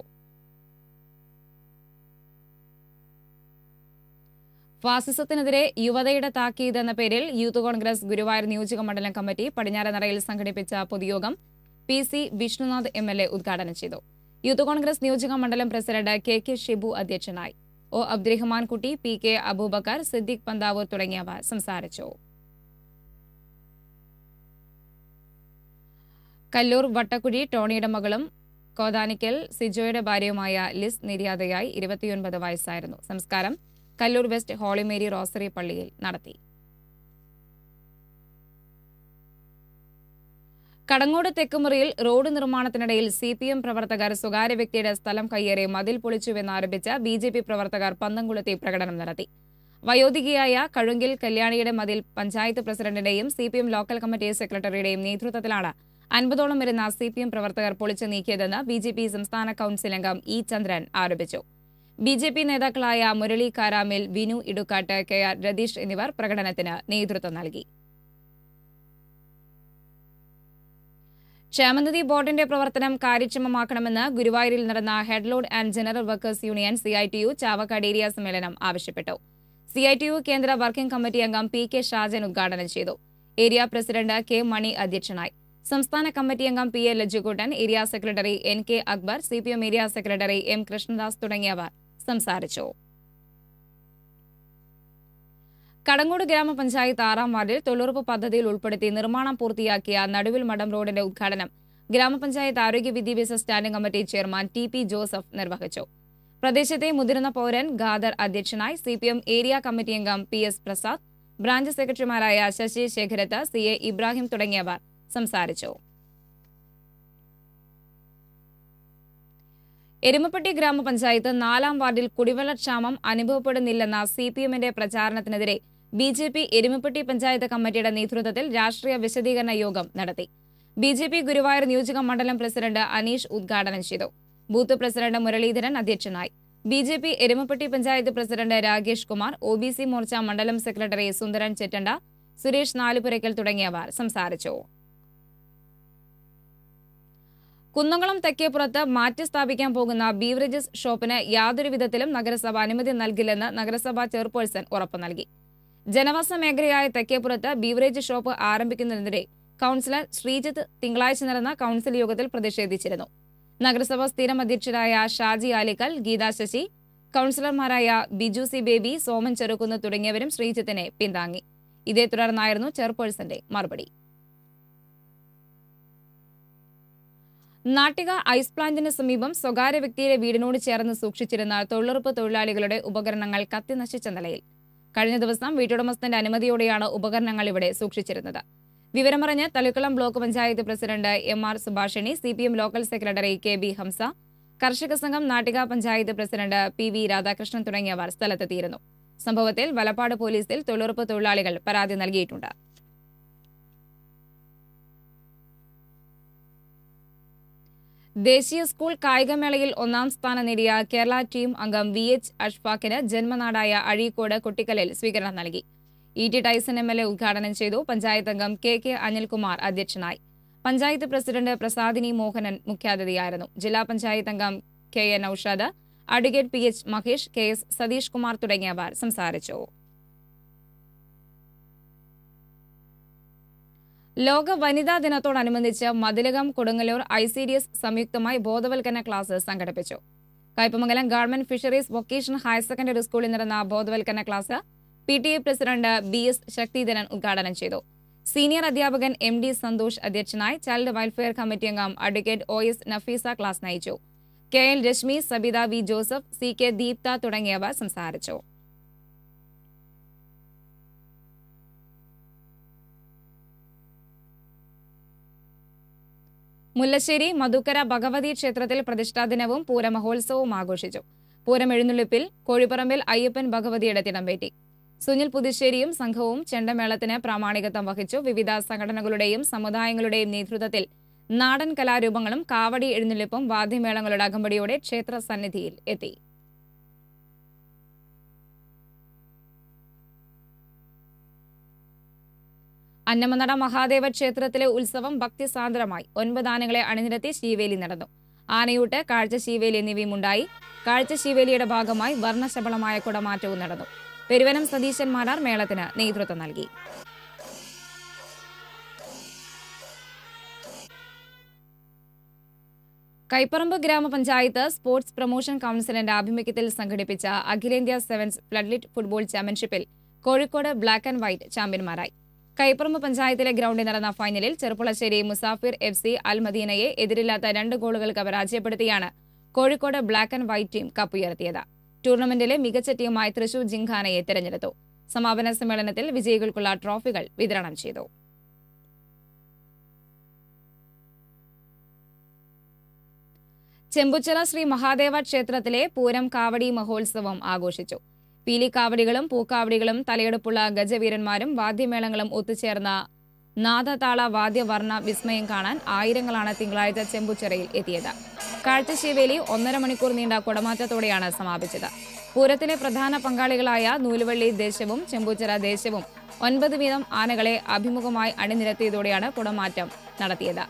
ഫാസിസത്തിനെതിരെ യുവതയുടെ താക്കീത് എന്ന പേരിൽ യൂത്ത് കോൺഗ്രസ് ഗുരുവായൂർ നിയോജക മണ്ഡലം കമ്മിറ്റി പടിഞ്ഞാറനറയിൽ സംഘടിപ്പിച്ച പൊതുയോഗം P C Vishnunath M L A ഉദ്ഘാടനം ചെയ്തു യൂത്ത് കോൺഗ്രസ് നിയോജക മണ്ഡലം പ്രസിഡന്റ് കെ കെ ഷിബു അധ്യക്ഷനായി O Abdurahman Kutty P K Abubakar Siddique Panthavoor തുടങ്ങിയവ സംസാരിച്ചു കല്ലൂർ വട്ടക്കുഴി ടോണിയുടെ മകളും കോതാനിക്കൽ സിജോയുടെ ഭാര്യയുമായ ലിസ് നിര്യാതയായി ഇരുപത്തിയൊൻപത് വയസ്സായിരുന്നു സംസ്കാരം കല്ലൂർ വെസ്റ്റ് ഹോളിമേരി റോസറി പള്ളിയിൽ നടത്തി കടങ്ങോട് തെക്കുമുറിയിൽ റോഡ് നിർമ്മാണത്തിനിടയിൽ സി പി എം പ്രവർത്തകർ സ്വകാര്യ വ്യക്തിയുടെ സ്ഥലം കയ്യേറി മതിൽ പൊളിച്ചുവെന്നാരോപിച്ച ബി ജെ പി പ്രവർത്തകർ പന്തംകുളത്തി പ്രകടനം നടത്തി വയോധികയായ കഴുങ്കിൽ കല്യാണിയുടെ മതിൽ പഞ്ചായത്ത് പ്രസിഡന്റിന്റെയും സി ലോക്കൽ കമ്മിറ്റി സെക്രട്ടറിയുടെയും നേതൃത്വത്തിലാണ് അൻപതോളം വരുന്ന സി പി എം പ്രവർത്തകർ പൊളിച്ചു നീക്കിയതെന്ന് ബി ജെ പി സംസ്ഥാന കൌൺസിൽ അംഗം ഇ ചന്ദ്രൻ ആരോപിച്ചു ബി ജെ പി നേതാക്കളായ മുരളി കാരാമിൽ വിനു ഇടുക്കാട്ട് കെ ആർ രതീഷ് എന്നിവർ പ്രകടനത്തിന് നേതൃത്വം നൽകി ക്ഷേമനിധി ബോർഡിന്റെ പ്രവർത്തനം കാര്യക്ഷമമാക്കണമെന്ന് ഗുരുവായൂരിൽ നടന്ന headload and general workers union C I T U ചാവക്കാടേരിയ സമ്മേളനം ആവശ്യപ്പെട്ടു സി ഐ ടി യു കേന്ദ്ര വർക്കിംഗ് കമ്മിറ്റി അംഗം പി കെ ഷാജൻ ഉദ്ഘാടനം ചെയ്തു ഏരിയ പ്രസിഡന്റ് കെ മണി അധ്യക്ഷനായി സംസ്ഥാന കമ്മിറ്റി അംഗം P A Lajjukuttan area secretary N K Akbar C P M area secretary M Krishnadas തുടങ്ങിയവർ സംസാരിച്ചു കടങ്ങോട് ഗ്രാമപഞ്ചായത്ത് ആറാം വാർഡിൽ തൊഴിലുറപ്പ് പദ്ധതിയിൽ ഉൾപ്പെടുത്തി നിർമ്മാണം പൂർത്തിയാക്കിയ നടുവിൽ മഠം റോഡിന്റെ ഉദ്ഘാടനം ഗ്രാമപഞ്ചായത്ത് ആരോഗ്യ വിദ്യാഭ്യാസ standing committee chairman T P Joseph നിർവഹിച്ചു പ്രദേശത്തെ മുതിർന്ന പൗരൻ ഖാദർ അധ്യക്ഷനായി C P M area committee അംഗം പി എസ് പ്രസാദ് ബ്രാഞ്ച് സെക്രട്ടറിമാരായ ശശി ശേഖരത്ത് സി എ ഇബ്രാഹിം തുടങ്ങിയവർ സംസാരിച്ചു എരുമപ്പെട്ടി ഗ്രാമപഞ്ചായത്ത് നാലാം വാർഡിൽ കുടിവെള്ളക്ഷാമം അനുഭവപ്പെടുന്നില്ലെന്ന സി പി എമ്മിന്റെ പ്രചാരണത്തിനെതിരെ B J P Erumapetty panchayat കമ്മിറ്റിയുടെ നേതൃത്വത്തിൽ രാഷ്ട്രീയ വിശദീകരണ യോഗം നടത്തി ബി ജെ പി ഗുരുവായൂർ നിയോജക മണ്ഡലം പ്രസിഡന്റ് അനീഷ് ഉദ്ഘാടനം ചെയ്തു ബൂത്ത് പ്രസിഡന്റ് മുരളീധരൻ അധ്യക്ഷനായി B J P Erumapetty panchayat president Rakesh Kumar O B C Morcha മണ്ഡലം സെക്രട്ടറി സുന്ദരൻ ചെറ്റണ്ട സുരേഷ് നാലുപുരയ്ക്കൽ തുടങ്ങിയവർ സംസാരിച്ചു കുന്നംകുളം തെക്കേപ്പുറത്ത് മാറ്റി സ്ഥാപിക്കാൻ പോകുന്ന ബീവറേജസ് ഷോപ്പിന് യാതൊരു വിധത്തിലും നഗരസഭ അനുമതി നൽകില്ലെന്ന് നഗരസഭാ ചെയർപേഴ്സൺ ഉറപ്പു നൽകി ജനവാസ മേഖലയായ തെക്കേപ്പുറത്ത് ബീവറേജ് ഷോപ്പ് ആരംഭിക്കുന്നതിനെതിരെ കൌൺസിലർ ശ്രീജിത്ത് തിങ്കളാഴ്ച നടന്ന കൌൺസിൽ യോഗത്തിൽ പ്രതിഷേധിച്ചിരുന്നു നഗരസഭ സ്ഥിരം അധ്യക്ഷരായ ഷാജി ആലിക്കൽ ഗീതാ ശശി കൌൺസിലർമാരായ ബിജു സി ബേബി സോമൻ ചെറുക്കുന്ന് തുടങ്ങിയവരും ശ്രീജിത്തിനെ പിന്താങ്ങി ഇതേ തുടർന്നായിരുന്നു ചെയർപേഴ്സന്റെ മറുപടി നാട്ടിക ഐസ് പ്ലാന്റിന് സമീപം സ്വകാര്യ വ്യക്തിയുടെ വീടിനോട് ചേർന്ന് സൂക്ഷിച്ചിരുന്ന തൊഴിലുറപ്പ് തൊഴിലാളികളുടെ ഉപകരണങ്ങൾ കത്തി നശിച്ച നിലയിൽ കഴിഞ്ഞ ദിവസം വീട്ടുടമസ്ഥന്റെ അനുമതിയോടെയാണ് ഉപകരണങ്ങൾ ഇവിടെ സൂക്ഷിച്ചിരുന്നത് വിവരമറിഞ്ഞ് Thalikulam block panchayat president M R Subhashini C P M local secretary K B Hamsa കർഷക സംഘം Nattika panchayat president P V Radhakrishnan തുടങ്ങിയവർ സ്ഥലത്തെത്തിയിരുന്നു സംഭവത്തിൽ വലപ്പാട് പോലീസിൽ തൊഴിലുറപ്പ് തൊഴിലാളികൾ പരാതി നൽകിയിട്ടുണ്ട് ദേശീയ സ്കൂൾ കായികമേളയിൽ ഒന്നാം സ്ഥാനം നേടിയ കേരള ടീം അംഗം വി എച്ച് അഷ്ഫാഖിന് ജന്മനാടായ അഴീക്കോട് കുട്ടിക്കലിൽ സ്വീകരണം നൽകി E T Tyson M L A ഉദ്ഘാടനം ചെയ്തു പഞ്ചായത്ത് അംഗം കെ കെ അനിൽകുമാർ അധ്യക്ഷനായി പഞ്ചായത്ത് പ്രസിഡന്റ് പ്രസാദിനി മോഹനൻ മുഖ്യാതിഥിയായിരുന്നു ജില്ലാ പഞ്ചായത്ത് അംഗം K N Aushad advocate P H Mahesh K S Satheesh Kumar തുടങ്ങിയവർ സംസാരിച്ചു ലോക വനിതാ ദിനത്തോടനുബന്ധിച്ച് Mathilakam Kodungallur I C D S സംയുക്തമായി ബോധവൽക്കരണ ക്ലാസ് സംഘടിപ്പിച്ചു Kaipamangalam government fisheries vocational higher secondary സ്കൂളിൽ നടന്ന ബോധവൽക്കരണ class P T A president B S Sakthidharan ഉദ്ഘാടനം ചെയ്തു സീനിയർ അധ്യാപകൻ എം ഡി സന്തോഷ് അധ്യക്ഷനായി ചൈൽഡ് വെൽഫെയർ കമ്മിറ്റി അംഗം advocate O S Nafeesa class നയിച്ചു K L Rashmi Sabitha V Joseph C K Deeptha തുടങ്ങിയവർ സംസാരിച്ചു മുല്ലശ്ശേരി മധുക്കര ഭഗവതി ക്ഷേത്രത്തിൽ പ്രതിഷ്ഠാദിനവും പൂരമഹോത്സവവും ആഘോഷിച്ചു പൂരം എഴുന്നള്ളിപ്പിൽ കോഴിപ്പറമ്പിൽ അയ്യപ്പൻ ഭഗവതിയുടെ തിടംപേറ്റി സുനിൽ പുതുശ്ശേരിയും സംഘവും ചെണ്ടമേളത്തിന് പ്രാമാണികത്വം വഹിച്ചു വിവിധ സംഘടനകളുടെയും സമുദായങ്ങളുടെയും നേതൃത്വത്തിൽ നാടൻ കലാരൂപങ്ങളും കാവടി എഴുന്നള്ളിപ്പും വാദ്യമേളങ്ങളുടെ അകമ്പടിയോടെ ക്ഷേത്ര സന്നിധിയിൽ എത്തി അന്നമനട മഹാദേവ ക്ഷേത്രത്തിലെ ഉത്സവം ഭക്തിസാന്ദ്രമായി ഒൻപത് ആനകളെ അണിനിരത്തി ശീവേലി നടന്നു ആനയൂട്ട് കാഴ്ച ശീവേലി എന്നിവയും ഉണ്ടായി കാഴ്ച ശീവേലിയുടെ ഭാഗമായി വർണ്ണശബളമായ കുടമാറ്റവും നടന്നു പെരുവനം സതീശന്മാരാർ മേളത്തിന് നേതൃത്വം നൽകി കൈപ്പറമ്പ് ഗ്രാമപഞ്ചായത്ത് സ്പോർട്സ് പ്രൊമോഷൻ കൌൺസിലിന്റെ ആഭിമുഖ്യത്തിൽ സംഘടിപ്പിച്ച അഖിലേന്ത്യാ സെവൻസ് ഫ്ലഡ്ലിറ്റ് ഫുട്ബോൾ ചാമ്പ്യൻഷിപ്പിൽ കോഴിക്കോട് ബ്ലാക്ക് ആൻഡ് വൈറ്റ് ചാമ്പ്യന്മാരായി കൈപ്പറമ്പ് പഞ്ചായത്തിലെ ഗ്രൗണ്ടിൽ നടന്ന ഫൈനലിൽ ചെറുപ്പുളശ്ശേരി മുസാഫിർ എഫ് സി അൽ മദീനയെ എതിരില്ലാത്ത രണ്ട് ഗോളുകൾക്ക് പരാജയപ്പെടുത്തിയാണ് Kozhikode black and white team കപ്പുയർത്തിയത് ടൂർണമെന്റിലെ മികച്ച ടീമായി തൃശൂർ ജിംഖാനയെ തെരഞ്ഞെടുത്തു സമാപന സമ്മേളനത്തിൽ വിജയികൾക്കുള്ള ട്രോഫികൾ വിതരണം ചെയ്തു ചെമ്പുച്ചിറ ശ്രീ മഹാദേവ ക്ഷേത്രത്തിലെ പൂരം കാവടി മഹോത്സവം ആഘോഷിച്ചു പീലിക്കാവടികളും പൂക്കാവടികളും തലയെടുപ്പുള്ള ഗജവീരന്മാരും വാദ്യമേളങ്ങളും ഒത്തുചേർന്ന നാദതാള വാദ്യവർണ്ണ വിസ്മയം കാണാൻ ആയിരങ്ങളാണ് തിങ്കളാഴ്ച ചെമ്പുച്ചിറയിൽ എത്തിയത് കാഴ്ചശീവേലി ഒന്നര മണിക്കൂർ നീണ്ട കുടമാറ്റത്തോടെയാണ് സമാപിച്ചത് പൂരത്തിലെ പ്രധാന പങ്കാളികളായ നൂലുവള്ളി ദേശവും ചെമ്പുച്ചിറ ദേശവും ഒൻപത് വീതം ആനകളെ അഭിമുഖമായി അണിനിരത്തിയതോടെയാണ് കുടമാറ്റം നടത്തിയത്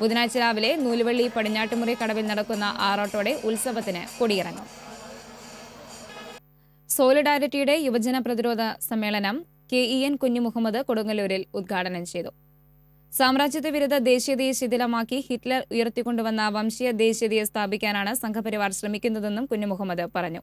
ബുധനാഴ്ച രാവിലെ നൂലുവള്ളി പടിഞ്ഞാട്ടുമുറി കടവിൽ നടക്കുന്ന ആറോട്ടോടെ ഉത്സവത്തിന് കൊടിയിറങ്ങും സോളിഡാരിറ്റിയുടെ യുവജന പ്രതിരോധ സമ്മേളനം കെ ഇ എൻ കുഞ്ഞുമുഹമ്മദ് കൊടുങ്ങല്ലൂരിൽ ഉദ്ഘാടനം ചെയ്തു സാമ്രാജ്യത്വ വിരുദ്ധ ദേശീയതയെ ശിഥിലമാക്കി ഹിറ്റ്ലർ ഉയർത്തിക്കൊണ്ടുവന്ന വംശീയ ദേശീയതയെ സ്ഥാപിക്കാനാണ് സംഘപരിവാർ ശ്രമിക്കുന്നതെന്നും കുഞ്ഞുമുഹമ്മദ് പറഞ്ഞു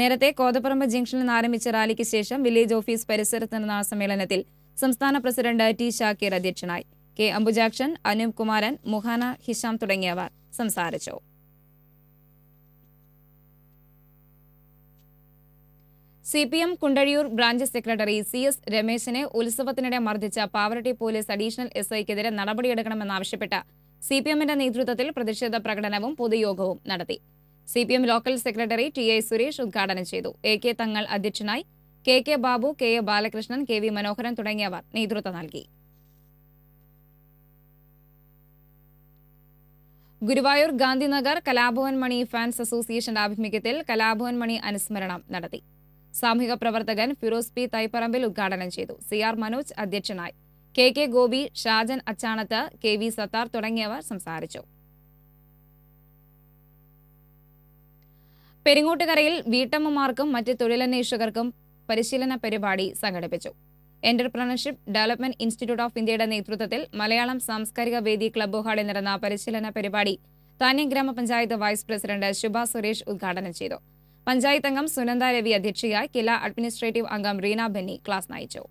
നേരത്തെ കോതപ്പറമ്പ് ജംഗ്ഷനിൽ നിന്ന് ആരംഭിച്ച റാലിക്ക് ശേഷം വില്ലേജ് ഓഫീസ് പരിസരത്ത് നടന്ന സമ്മേളനത്തിൽ സംസ്ഥാന പ്രസിഡന്റ് ടി ഷാക്കീർ അധ്യക്ഷനായി കെ അംബുജാക്ഷൻ അനൂപ് കുമാരൻ മുഹാന ഹിഷാം തുടങ്ങിയവർ സംസാരിച്ചു C P M Kundazhiyur branch secretary C S രമേശിനെ ഉത്സവത്തിനിടെ മർദ്ദിച്ച പാവറട്ടി പോലീസ് അഡീഷണൽ എസ് ഐക്കെതിരെ നടപടിയെടുക്കണമെന്നാവശ്യപ്പെട്ട സി പി എമ്മിന്റെ നേതൃത്വത്തിൽ പ്രതിഷേധ പ്രകടനവും പൊതുയോഗവും നടത്തി C P M local secretary T I Suresh ഉദ്ഘാടനം ചെയ്തു എ കെ തങ്ങൾ അധ്യക്ഷനായി K K Babu K A Balakrishnan K V Manoharan തുടങ്ങിയവർ നേതൃത്വം നൽകി ഗുരുവായൂർ ഗാന്ധിനഗർ കലാഭവൻ മണി ഫാൻസ് അസോസിയേഷന്റെ ആഭിമുഖ്യത്തിൽ കലാഭവൻ മണി അനുസ്മരണം നടത്തി സാമൂഹിക പ്രവർത്തകൻ ഫിറോസ് പി തൈപ്പറമ്പിൽ ഉദ്ഘാടനം ചെയ്തു സി ആർ മനോജ് അധ്യക്ഷനായി K K Gopi Shajan Achanath K V Sathar തുടങ്ങിയവർ സംസാരിച്ചു പെരിങ്ങോട്ടുകരയിൽ വീട്ടമ്മമാർക്കും മറ്റ് തൊഴിലന്വേഷകർക്കും പരിശീലന പരിപാടി സംഘടിപ്പിച്ചു എന്റർപ്രണർഷിപ്പ് ഡെവലപ്മെന്റ് ഇൻസ്റ്റിറ്റ്യൂട്ട് ഓഫ് ഇന്ത്യയുടെ നേതൃത്വത്തിൽ മലയാളം സാംസ്കാരിക വേദി ക്ലബ് ഹാളിൽ നടന്ന പരിശീലന പരിപാടി താന്യം ഗ്രാമപഞ്ചായത്ത് വൈസ് പ്രസിഡന്റ് ശുഭ സുരേഷ് ഉദ്ഘാടനം ചെയ്തു പഞ്ചായത്ത് അംഗം സുനന്ദ രവി അധ്യക്ഷയായി കില അഡ്മിനിസ്ട്രേറ്റീവ് അംഗം റീന ബെന്നി ക്ലാസ് നയിച്ചു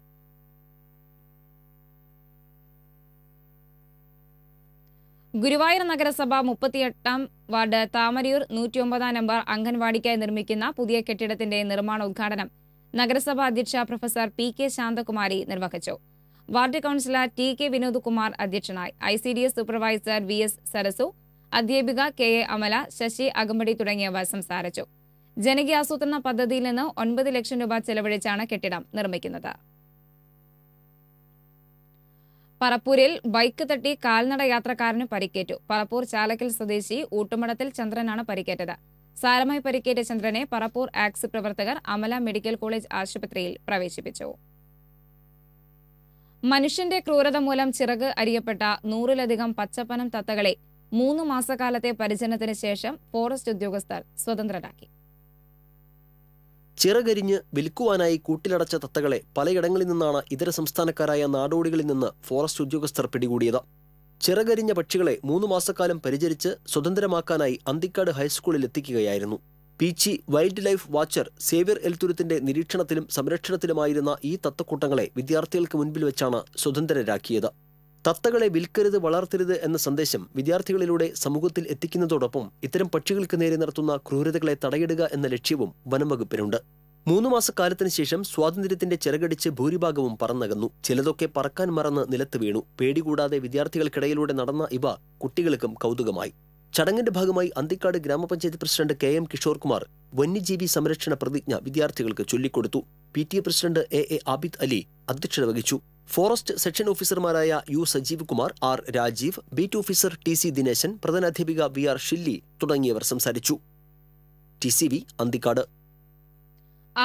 ഗുരുവായൂർ നഗരസഭ മുപ്പത്തിയെട്ടാം വാർഡ് താമരയൂർ നൂറ്റിയൊമ്പതാം നമ്പർ അംഗൻവാടിക്കായി നിർമ്മിക്കുന്ന പുതിയ കെട്ടിടത്തിന്റെ നിർമ്മാണ ഉദ്ഘാടനം നഗരസഭാ അധ്യക്ഷ പ്രൊഫസർ പി കെ ശാന്തകുമാരി നിർവഹിച്ചു ward councillor T K Vinod Kumar അധ്യക്ഷനായി I C D S supervisor V S Sarasu അധ്യാപിക കെ എ അമല ശശി അകമ്പടി തുടങ്ങിയവർ സംസാരിച്ചു ജനകീയാസൂത്രണ പദ്ധതിയിൽ നിന്ന് ഒൻപത് ലക്ഷം രൂപ ചെലവഴിച്ചാണ് കെട്ടിടം നിർമ്മിക്കുന്നത് പറപ്പൂരിൽ ബൈക്ക് തട്ടി കാൽനട യാത്രക്കാരന് പരിക്കേറ്റു പറപ്പൂർ ചാലക്കൽ സ്വദേശി ഊട്ടുമടത്തിൽ ചന്ദ്രനാണ് പരിക്കേറ്റത് സാരമായി പരിക്കേറ്റ ചന്ദ്രനെ പറപ്പൂർ ആക്സ് പ്രവർത്തകർ അമല മെഡിക്കൽ കോളേജ് ആശുപത്രിയിൽ പ്രവേശിപ്പിച്ചു മനുഷ്യന്റെ ക്രൂരത മൂലം ചിറക് അരിയപ്പെട്ട നൂറിലധികം പച്ചപ്പനം തത്തകളെ മൂന്ന് മാസക്കാലത്തെ പരിചരണത്തിന് ശേഷം ഫോറസ്റ്റ് ഉദ്യോഗസ്ഥർ സ്വതന്ത്രരാക്കി ചിറകരിഞ്ഞ് വിൽക്കുവാനായി കൂട്ടിലടച്ച തത്തകളെ പലയിടങ്ങളിൽ നിന്നാണ് ഇതര സംസ്ഥാനക്കാരായ നാടോടികളിൽ നിന്ന് ഫോറസ്റ്റ് ഉദ്യോഗസ്ഥർ പിടികൂടിയത് ചിറകരിഞ്ഞ പക്ഷികളെ മൂന്നു മാസക്കാലം പരിചരിച്ച് സ്വതന്ത്രമാക്കാനായി അന്തിക്കാട് ഹൈസ്കൂളിൽ എത്തിക്കുകയായിരുന്നു Peechi wild life watcher Xavier എൽത്തുരുത്തിന്റെ നിരീക്ഷണത്തിലും സംരക്ഷണത്തിലുമായിരുന്ന ഈ തത്തക്കൂട്ടങ്ങളെ വിദ്യാർത്ഥികൾക്ക് മുൻപിൽ വെച്ചാണ് സ്വതന്ത്രരാക്കിയത് തത്തകളെ വിൽക്കരുത് വളർത്തരുത് എന്ന സന്ദേശം വിദ്യാർത്ഥികളിലൂടെ സമൂഹത്തിൽ എത്തിക്കുന്നതോടൊപ്പം ഇത്തരം പക്ഷികൾക്ക് നേരെ നടത്തുന്ന ക്രൂരതകളെ തടയിടുക എന്ന ലക്ഷ്യവും വനം വകുപ്പിനുണ്ട് മൂന്ന് മാസക്കാലത്തിന് ശേഷം സ്വാതന്ത്ര്യത്തിന്റെ ചിറകടിച്ച് ഭൂരിഭാഗവും പറന്നകന്നു ചിലതൊക്കെ പറക്കാൻ മറന്ന് നിലത്ത് വീണു പേടികൂടാതെ വിദ്യാർത്ഥികൾക്കിടയിലൂടെ നടന്ന ഇവ കുട്ടികൾക്കും കൗതുകമായി ചടങ്ങിന്റെ ഭാഗമായി അന്തിക്കാട് ഗ്രാമപഞ്ചായത്ത് president K M Kishor Kumar വന്യജീവി സംരക്ഷണ പ്രതിജ്ഞ വിദ്യാർത്ഥികൾക്ക് ചൊല്ലിക്കൊടുത്തു P T A president A A Abid Ali അധ്യക്ഷത വഹിച്ചു ഫോറസ്റ്റ് സെക്ഷൻ ഓഫീസർമാരായ U Sajeev Kumar R Rajeev beat officer T C Dineshan പ്രധാനാധ്യാപിക വി ആർ ഷില്ലി തുടങ്ങിയവർ സംസാരിച്ചു അന്തിക്കാട്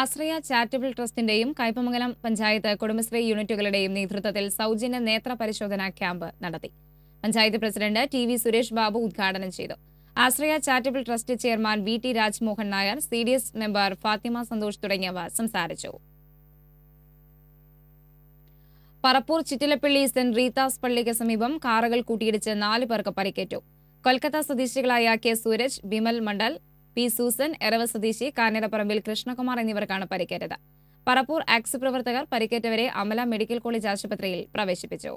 ആശ്രയ ചാരിറ്റബിൾ ട്രസ്റ്റിന്റെയും കൈപ്പമംഗലം പഞ്ചായത്ത് കുടുംബശ്രീ യൂണിറ്റുകളുടെയും നേതൃത്വത്തിൽ സൗജന്യ നേത്ര പരിശോധനാ ക്യാമ്പ് നടത്തി panchayat president T V Suresh Babu ഉദ്ഘാടനം ചെയ്തു Ashraya charitable trust chairman V T Rajmohan Nair C D S member Fathima Santhosh തുടങ്ങിയവർ സംസാരിച്ചു പറപ്പൂർ ചിറ്റിലപ്പള്ളി സെന്റ് റീതാസ് പള്ളിക്ക് സമീപം കാറുകൾ കൂട്ടിയിടിച്ച് നാല് പേർക്ക് പരിക്കേറ്റു കൊൽക്കത്ത സ്വദേശികളായ കെ സൂരജ് ബിമൽ മണ്ഡൽ പി സൂസൻ എറവ് സ്വദേശി കാഞ്ഞിരപ്പറമ്പിൽ കൃഷ്ണകുമാർ എന്നിവർക്കാണ് പരിക്കേറ്റത് പറപ്പൂർ ആക്സ് പ്രവർത്തകർ പരിക്കേറ്റവരെ അമല മെഡിക്കൽ കോളേജ് ആശുപത്രിയിൽ പ്രവേശിപ്പിച്ചു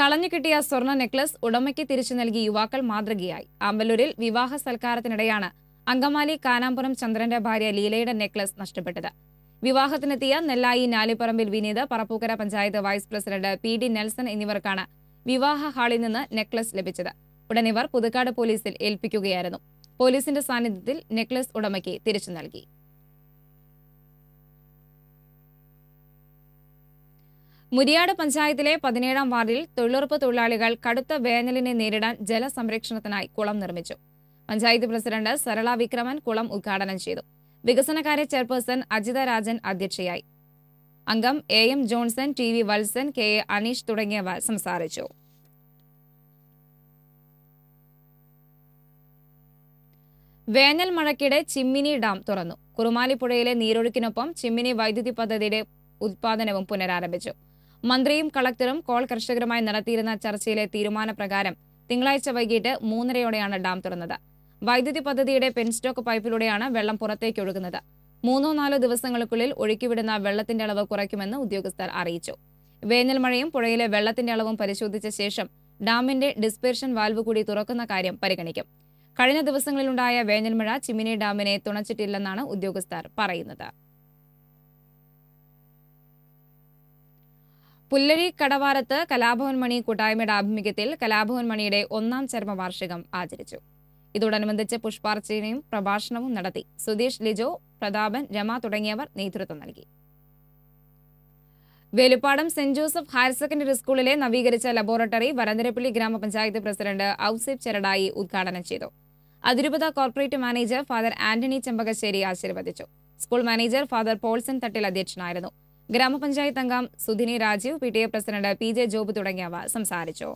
കളഞ്ഞുകിട്ടിയ സ്വർണ്ണ നെക്ലസ് ഉടമയ്ക്ക് തിരിച്ചു നൽകി യുവാക്കൾ മാതൃകയായി അമ്പലൂരിൽ വിവാഹ സൽക്കാരത്തിനിടെയാണ് അങ്കമാലി കാനാമ്പുറം ചന്ദ്രന്റെ ഭാര്യ ലീലയുടെ നെക്ലസ് നഷ്ടപ്പെട്ടത് വിവാഹത്തിനെത്തിയ Nellayi Nalipparambil Vineeth Parappukkara panchayat vice president P D Nelson എന്നിവർക്കാണ് വിവാഹ ഹാളിൽ നിന്ന് നെക്ലസ് ലഭിച്ചത് ഉടനിവർ പുതുക്കാട് പോലീസിൽ ഏൽപ്പിക്കുകയായിരുന്നു പോലീസിന്റെ സാന്നിധ്യത്തിൽ നെക്ലസ് ഉടമയ്ക്ക് തിരിച്ചു നൽകി മുരിയാട് പഞ്ചായത്തിലെ പതിനേഴാം വാർഡിൽ തൊഴിലുറപ്പ് തൊഴിലാളികൾ കടുത്ത വേനലിനെ നേരിടാൻ ജലസംരക്ഷണത്തിനായി കുളം നിർമ്മിച്ചു പഞ്ചായത്ത് പ്രസിഡന്റ് സരള വിക്രമൻ കുളം ഉദ്ഘാടനം ചെയ്തു വികസനകാര്യ ചെയർപേഴ്സൺ അജിത രാജൻ അധ്യക്ഷയായി അംഗം A M Johnson T V Valsan K A Aneesh തുടങ്ങിയവർ സംസാരിച്ചു വേനൽ മഴയ്ക്കിടെ ചിമ്മിനി ഡാം തുറന്നു കുറുമാലിപ്പുഴയിലെ നീരൊഴുക്കിനൊപ്പം ചിമ്മിനി വൈദ്യുതി പദ്ധതിയുടെ ഉത്പാദനവും പുനരാരംഭിച്ചു മന്ത്രിയും കളക്ടറും കോൾ കർഷകരുമായി നടത്തിയിരുന്ന ചർച്ചയിലെ തീരുമാനപ്രകാരം തിങ്കളാഴ്ച വൈകിട്ട് മൂന്നരയോടെയാണ് ഡാം തുറന്നത് വൈദ്യുതി പദ്ധതിയുടെ പെൻസ്റ്റോക്ക് പൈപ്പിലൂടെയാണ് വെള്ളം പുറത്തേക്ക് ഒഴുകുന്നത് മൂന്നോ നാലോ ദിവസങ്ങൾക്കുള്ളിൽ ഒഴുക്കിവിടുന്ന വെള്ളത്തിന്റെ അളവ് കുറയ്ക്കുമെന്ന് ഉദ്യോഗസ്ഥർ അറിയിച്ചു വേനൽ മഴയും പുഴയിലെ വെള്ളത്തിന്റെ അളവും പരിശോധിച്ച ശേഷം ഡാമിന്റെ ഡിസ്പെർഷൻ വാൽവ് കൂടി തുറക്കുന്ന കാര്യം പരിഗണിക്കും കഴിഞ്ഞ ദിവസങ്ങളിലുണ്ടായ വേനൽമഴ ചിമിനി ഡാമിനെ തുണച്ചിട്ടില്ലെന്നാണ് ഉദ്യോഗസ്ഥർ പറയുന്നത് പുല്ലഴി കടവാരത്ത് കലാഭവൻ മണി കൂട്ടായ്മയുടെ ആഭിമുഖ്യത്തിൽ കലാഭവൻ മണിയുടെ ഒന്നാം ചരമവാർഷികം ആചരിച്ചു ഇതോടനുബന്ധിച്ച് പുഷ്പാർച്ചനയും പ്രഭാഷണവും നടത്തി സുധീഷ് ലിജോ പ്രതാപൻ രമ തുടങ്ങിയവർ നേതൃത്വം നൽകി Veluppadam Saint Joseph higher secondary സ്കൂളിലെ നവീകരിച്ച ലബോറട്ടറി വരന്തരപ്പള്ളി ഗ്രാമപഞ്ചായത്ത് പ്രസിഡന്റ് ഔസേബ് ചെറടായി ഉദ്ഘാടനം ചെയ്തു അതിരൂപത corporate manager father Antony Chembakassery ആശീർവദിച്ചു school manager father Polson Thattil അധ്യക്ഷനായിരുന്നു ഗ്രാമപഞ്ചായത്ത് അംഗം Sudhini Rajeev P T A president P J Job തുടങ്ങിയവ സംസാരിച്ചു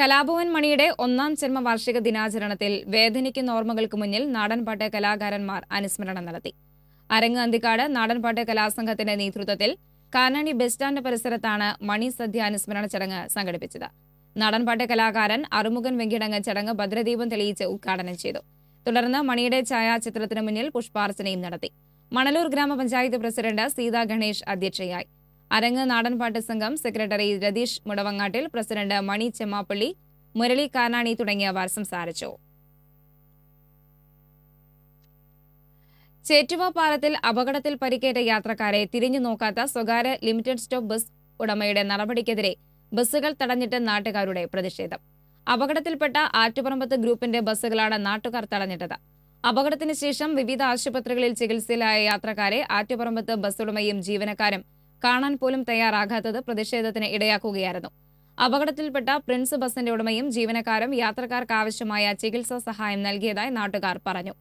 കലാഭവൻ മണിയുടെ ഒന്നാം വാർഷിക ദിനാചരണത്തിൽ വേദനിക്കുന്ന ഓർമ്മകൾക്ക് മുന്നിൽ നാടൻപാട്ട് കലാകാരന്മാർ അനുസ്മരണം നടത്തി അരങ്ങ് അന്തിക്കാട് നാടൻപാട്ട് കലാസംഘത്തിന്റെ നേതൃത്വത്തിൽ കാനാണി ബസ് സ്റ്റാൻഡ് പരിസരത്താണ് മണി സദ്യ അനുസ്മരണ ചടങ്ങ് സംഘടിപ്പിച്ചത് നാടൻപാട്ട് കലാകാരൻ അറുമുഖൻ വെങ്കിടങ്ങ് ചടങ്ങ് ഭദ്രദീപം തെളിയിച്ച് ഉദ്ഘാടനം ചെയ്തു തുടർന്ന് മണിയുടെ ഛായാചിത്രത്തിന് മുന്നിൽ പുഷ്പാർച്ചനയും നടത്തി മണലൂർ ഗ്രാമപഞ്ചായത്ത് പ്രസിഡന്റ് സീതാ ഗണേഷ് അധ്യക്ഷയായി അരങ്ങ് നാടൻപാട്ട് സംഘം സെക്രട്ടറി രതീഷ് മുടവങ്ങാട്ടിൽ പ്രസിഡന്റ് മണി ചെമ്മാപ്പള്ളി മുരളി കാനാണി തുടങ്ങിയവർ സംസാരിച്ചു ചേറ്റുവ പാലത്തിൽ അപകടത്തിൽ പരിക്കേറ്റ യാത്രക്കാരെ തിരിഞ്ഞു നോക്കാത്ത സ്വകാര്യ ലിമിറ്റഡ് സ്റ്റോപ്പ് ബസ് ഉടമയുടെ നടപടിക്കെതിരെ ബസ്സുകൾ തടഞ്ഞിട്ട് നാട്ടുകാരുടെ പ്രതിഷേധം അപകടത്തിൽപ്പെട്ട ആറ്റുപറമ്പത്ത് ഗ്രൂപ്പിന്റെ ബസ്സുകളാണ് നാട്ടുകാർ തടഞ്ഞിട്ടത് അപകടത്തിന് ശേഷം വിവിധ ആശുപത്രികളിൽ ചികിത്സയിലായ യാത്രക്കാരെ ആറ്റുപറമ്പത്ത് ബസ് ഉടമയും ജീവനക്കാരും കാണാൻ പോലും തയ്യാറാകാത്തത് പ്രതിഷേധത്തിന് ഇടയാക്കുകയായിരുന്നു അപകടത്തിൽപ്പെട്ട പ്രിൻസ് ബസിന്റെ ഉടമയും ജീവനക്കാരും യാത്രക്കാർക്ക് ആവശ്യമായ ചികിത്സാ സഹായം നൽകിയതായി നാട്ടുകാർ പറഞ്ഞു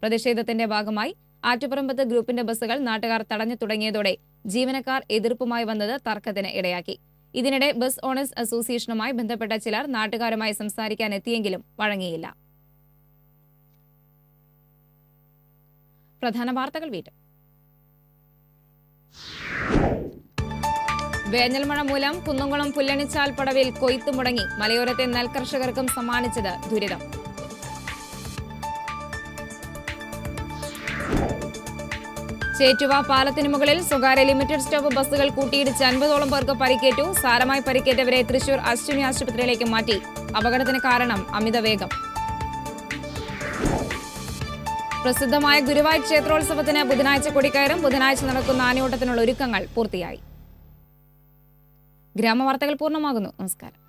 പ്രതിഷേധത്തിന്റെ ഭാഗമായി ആറ്റുപറമ്പത്ത് ഗ്രൂപ്പിന്റെ ബസ്സുകൾ നാട്ടുകാർ തടഞ്ഞു തുടങ്ങിയതോടെ ജീവനക്കാർ എതിർപ്പുമായി വന്നത് തർക്കത്തിന് ഇടയാക്കി ഇതിനിടെ ബസ് ഓണേഴ്സ് അസോസിയേഷനുമായി ബന്ധപ്പെട്ട ചിലർ നാട്ടുകാരുമായി സംസാരിക്കാൻ എത്തിയെങ്കിലും വഴങ്ങിയില്ല പ്രധാന വാർത്തകൾ വീണ്ടും വേനൽമഴ മൂലം കുന്നംകുളം പുല്ലണിച്ചാൽ പടവിൽ കൊയ്ത്തു മുടങ്ങി മലയോരത്തെ നെൽകർഷകർക്കും സമ്മാനിച്ചത് ദുരിതം ചേറ്റുവ പാലത്തിന് മുകളിൽ സ്വകാര്യ ലിമിറ്റഡ് സ്റ്റോപ്പ് ബസ്സുകൾ കൂട്ടിയിടിച്ച് അൻപതോളം പേർക്ക് പരിക്കേറ്റു സാരമായി പരിക്കേറ്റവരെ തൃശൂർ അശ്വിനി ആശുപത്രിയിലേക്ക് മാറ്റി അപകടത്തിന് കാരണം അമിതവേഗം പ്രസിദ്ധമായ ഗുരുവായൂർ ക്ഷേത്രോത്സവത്തിന് ബുധനാഴ്ച കൊടിക്കയറും ബുധനാഴ്ച നടക്കുന്ന ആനയോട്ടത്തിനുള്ള ഒരുക്കങ്ങൾ പൂർത്തിയായി ഗ്രാമവാർത്തകൾ പൂർണ്ണമാകുന്നു നമസ്കാരം